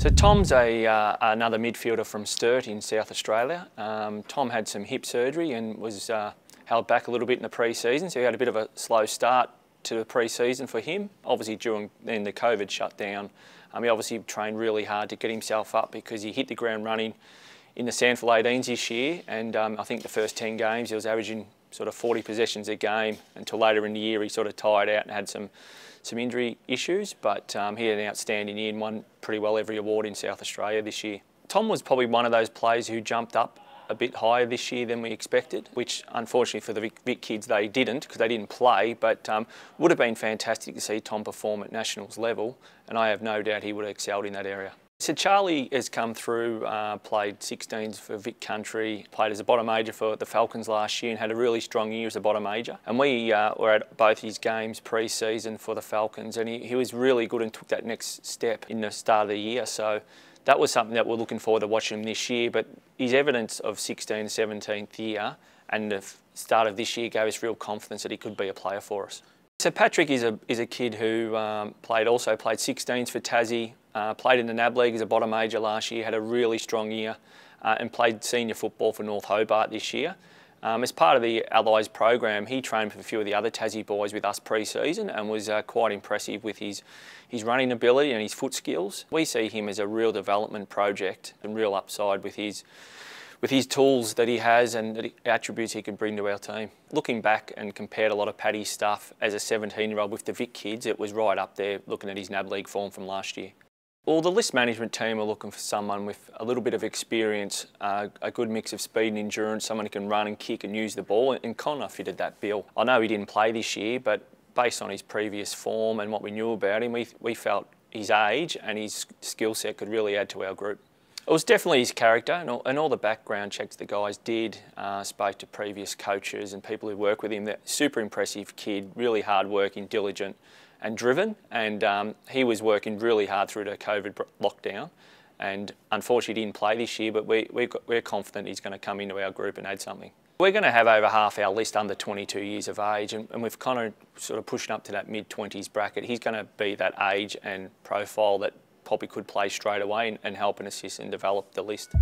So Tom's a, uh, another midfielder from Sturt in South Australia. Um, Tom had some hip surgery and was uh, held back a little bit in the pre-season, so he had a bit of a slow start to the pre-season for him. Obviously during then the COVID shutdown, um, he obviously trained really hard to get himself up because he hit the ground running in the Sanford 18s this year and um, I think the first 10 games he was averaging sort of 40 possessions a game until later in the year he sort of tired out and had some some injury issues, but um, he had an outstanding year and won pretty well every award in South Australia this year. Tom was probably one of those players who jumped up a bit higher this year than we expected, which unfortunately for the Vic, kids they didn't because they didn't play, but um, would have been fantastic to see Tom perform at Nationals level, and I have no doubt he would have excelled in that area. So Charlie has come through, uh, played 16s for Vic Country, played as a bottom major for the Falcons last year and had a really strong year as a bottom major. And we uh, were at both his games pre-season for the Falcons and he, he was really good and took that next step in the start of the year. So that was something that we're looking forward to watching him this year. But his evidence of 16, 17th year and the start of this year gave us real confidence that he could be a player for us. So Patrick is a, is a kid who um, played also played 16s for Tassie, uh, played in the NAB League as a bottom major last year, had a really strong year, uh, and played senior football for North Hobart this year. Um, as part of the Allies program, he trained with a few of the other Tassie boys with us pre-season and was uh, quite impressive with his, his running ability and his foot skills. We see him as a real development project and real upside with his, with his tools that he has and the attributes he can bring to our team. Looking back and compared a lot of Paddy's stuff as a 17-year-old with the Vic kids, it was right up there looking at his NAB League form from last year. Well, the list management team are looking for someone with a little bit of experience, uh, a good mix of speed and endurance, someone who can run and kick and use the ball, and Connor fitted that bill. I know he didn't play this year, but based on his previous form and what we knew about him, we, we felt his age and his skill set could really add to our group. It was definitely his character and all, and all the background checks the guys did, uh, spoke to previous coaches and people who work with him. That super impressive kid, really hard working, diligent, and driven. And um, he was working really hard through the COVID lockdown. And unfortunately, he didn't play this year, but we, we, we're confident he's going to come into our group and add something. We're going to have over half our list under 22 years of age, and, and we've kind of sort of pushed up to that mid 20s bracket. He's going to be that age and profile that Poppy could play straight away and, and help and assist and develop the list.